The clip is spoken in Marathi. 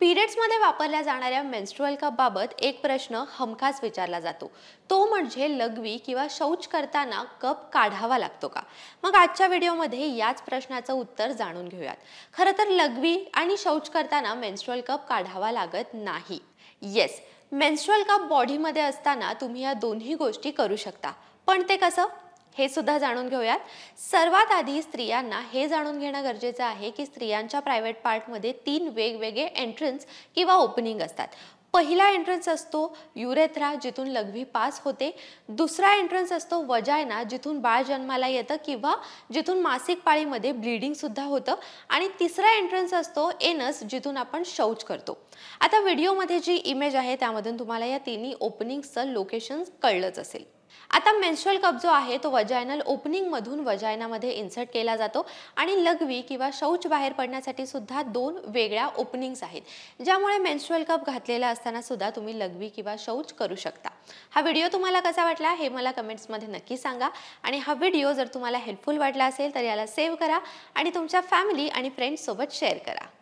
पिरियड्समध्ये वापरल्या जाणाऱ्या मेन्स्ट्रुअल कपबाबत एक प्रश्न हमखास विचारला जातो तो म्हणजे लघवी किंवा शौच करताना कप काढावा लागतो का मग आजच्या व्हिडिओमध्ये याच प्रश्नाचं उत्तर जाणून घेऊयात खरं तर लघवी आणि शौच करताना मेन्स्ट्रुअल कप काढावा लागत नाही येस मेन्स्ट्रुअल कप बॉडीमध्ये असताना तुम्ही या दोन्ही गोष्टी करू शकता पण ते कसं हे सुद्धा जाणून घेऊयात सर्वात आधी स्त्रियांना हे जाणून घेणं गरजेचं आहे की स्त्रियांच्या प्रायव्हेट पार्टमध्ये तीन वेगवेगळे एंट्रन्स किंवा ओपनिंग असतात पहिला एंट्रन्स असतो युरेथ्रा जिथून लघवी पास होते दुसरा एंट्रन्स असतो वजायना जिथून बाळ जन्माला येतं किंवा जिथून मासिक पाळीमध्ये ब्लिडिंगसुद्धा होतं आणि तिसरा एंट्रन्स असतो एनस जिथून आपण शौच करतो आता व्हिडिओमध्ये जी इमेज आहे त्यामधून तुम्हाला या तिन्ही ओपनिंगचं लोकेशन कळलंच असेल आता मेन्शुअल कप जो आहे तो वजायनल ओपनिंगमधून वजायनामध्ये इन्सर्ट केला जातो आणि लघवी किंवा शौच बाहेर पडण्यासाठी सुद्धा दोन वेगळ्या ओपनिंग्स आहेत ज्यामुळे मेन्शुअल कप घातलेला असताना सुद्धा तुम्ही लघवी किंवा शौच करू शकता हा व्हिडिओ तुम्हाला कसा वाटला हे मला कमेंट्समध्ये नक्की सांगा आणि हा व्हिडिओ जर तुम्हाला हेल्पफुल वाटला असेल तर याला सेव्ह करा आणि तुमच्या फॅमिली आणि फ्रेंड्ससोबत शेअर करा